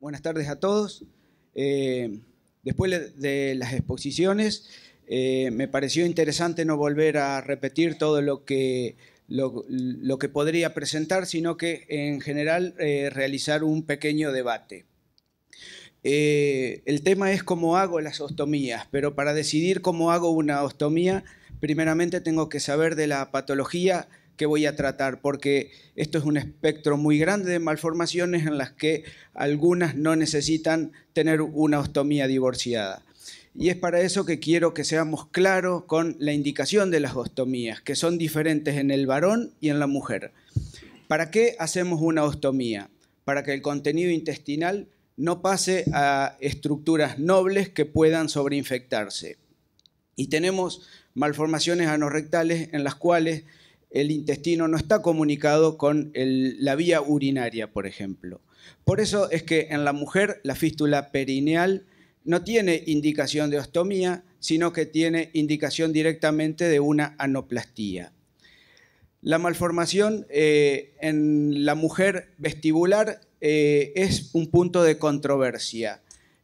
buenas tardes a todos. Eh, después de las exposiciones, eh, me pareció interesante no volver a repetir todo lo que, podría presentar, sino que en general eh, realizar un pequeño debate. el tema es cómo hago las ostomías, pero para decidir cómo hago una ostomía, primeramente tengo que saber de la patología que voy a tratar, porque esto es un espectro muy grande de malformaciones en las que algunas no necesitan tener una ostomía divorciada. Y es para eso que quiero que seamos claros con la indicación de las ostomías, que son diferentes en el varón y en la mujer. ¿Para qué hacemos una ostomía? Para que el contenido intestinal no pase a estructuras nobles que puedan sobreinfectarse. Y tenemos malformaciones anorrectales en las cuales el intestino no está comunicado con la vía urinaria, por ejemplo. Por eso es que en la mujer la fístula perineal no tiene indicación de ostomía, sino que tiene indicación directamente de una anoplastía. La malformación eh, en la mujer vestibular eh, es un punto de controversia.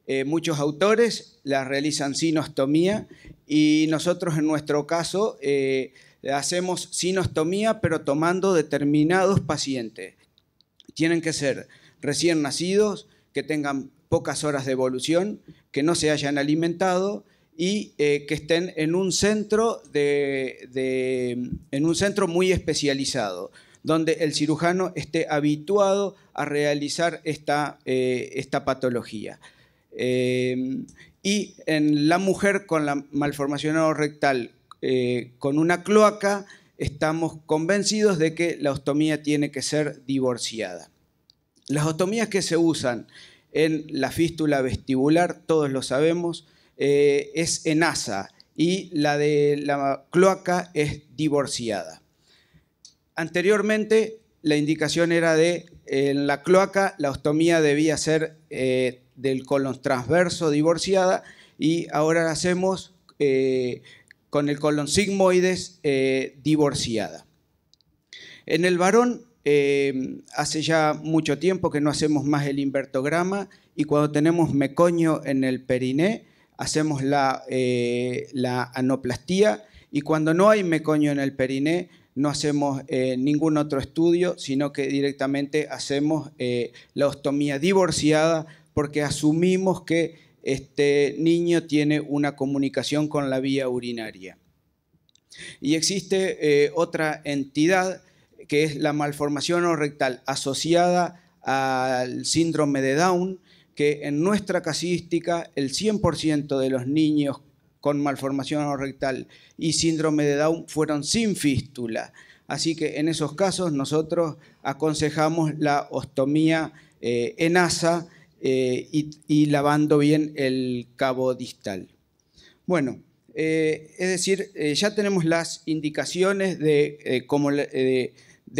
Eh, muchos autores la realizan sin ostomía y nosotros en nuestro caso hacemos sinostomía, pero tomando determinados pacientes. Tienen que ser recién nacidos, que tengan pocas horas de evolución, que no se hayan alimentado y eh, que estén en un centro en un centro muy especializado, donde el cirujano esté habituado a realizar esta, eh, esta patología. Eh, y en la mujer con la malformación rectal eh, con una cloaca, estamos convencidos de que la ostomía tiene que ser divorciada. Las ostomías que se usan en la fístula vestibular, todos lo sabemos, eh, es es asa y la de la cloaca es divorciada. Anteriormente, la indicación era de en la cloaca la ostomía debía ser eh, del colon transverso divorciada y ahora hacemos con el colon sigmoides eh, divorciada. En el varón, eh, hace ya mucho tiempo que no hacemos más el invertograma y cuando tenemos mecoño en el periné, hacemos la, eh, anoplastía y cuando no hay mecoño en el periné, no hacemos ningún otro estudio, sino que directamente hacemos la ostomía divorciada porque asumimos que este niño tiene una comunicación con la vía urinaria. Y existe eh, otra entidad que es la malformación rectal asociada al síndrome de Down, que en nuestra casística el 100% de los niños con malformación rectal y síndrome de Down fueron sin fístula. Así que en esos casos nosotros aconsejamos la ostomía eh, en asa eh, y, lavando bien el cabo distal. Bueno, eh, es decir, eh, ya tenemos las indicaciones de,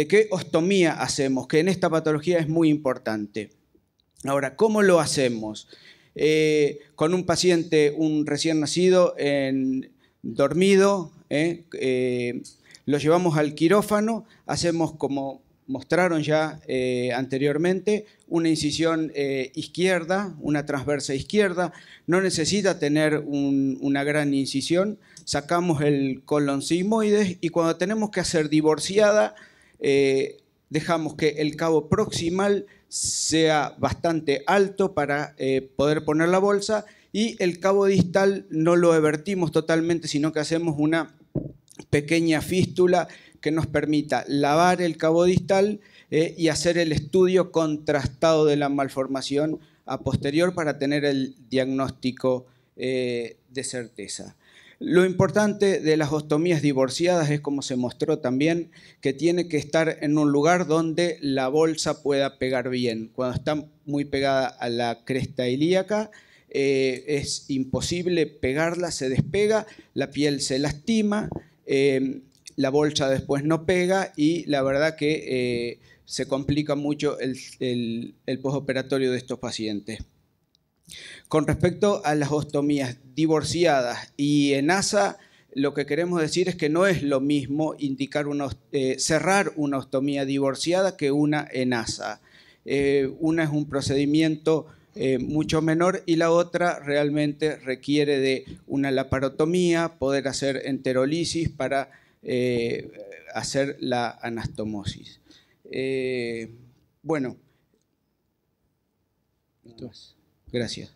qué ostomía hacemos, que en esta patología es muy importante. Ahora, ¿cómo lo hacemos? con un paciente, un recién nacido, dormido, lo llevamos al quirófano, hacemos como mostraron ya eh, anteriormente, una incisión eh, izquierda, una transversa izquierda, no necesita tener una gran incisión, sacamos el colon sigmoides y cuando tenemos que hacer divorciada, eh, dejamos que el cabo proximal sea bastante alto para poder poner la bolsa y el cabo distal no lo evertimos totalmente, sino que hacemos una pequeña fístula que nos permita lavar el cabo distal eh, y hacer el estudio contrastado de la malformación a posterior para tener el diagnóstico eh, de certeza. Lo importante de las ostomías divorciadas es, como se mostró también, que tiene que estar en un lugar donde la bolsa pueda pegar bien. Cuando está muy pegada a la cresta ilíaca, eh, es imposible pegarla, se despega, la piel se lastima, la bolsa después no pega y la verdad que eh, se complica mucho el, posoperatorio postoperatorio de estos pacientes. Con respecto a las ostomías divorciadas y en ASA, lo que queremos decir es que no es lo mismo indicar eh, cerrar una ostomía divorciada que una en ASA. Eh, una es un procedimiento mucho menor y la otra realmente requiere de una laparotomía, poder hacer enterolisis para eh, hacer la anastomosis. Eh, bueno, Gracias.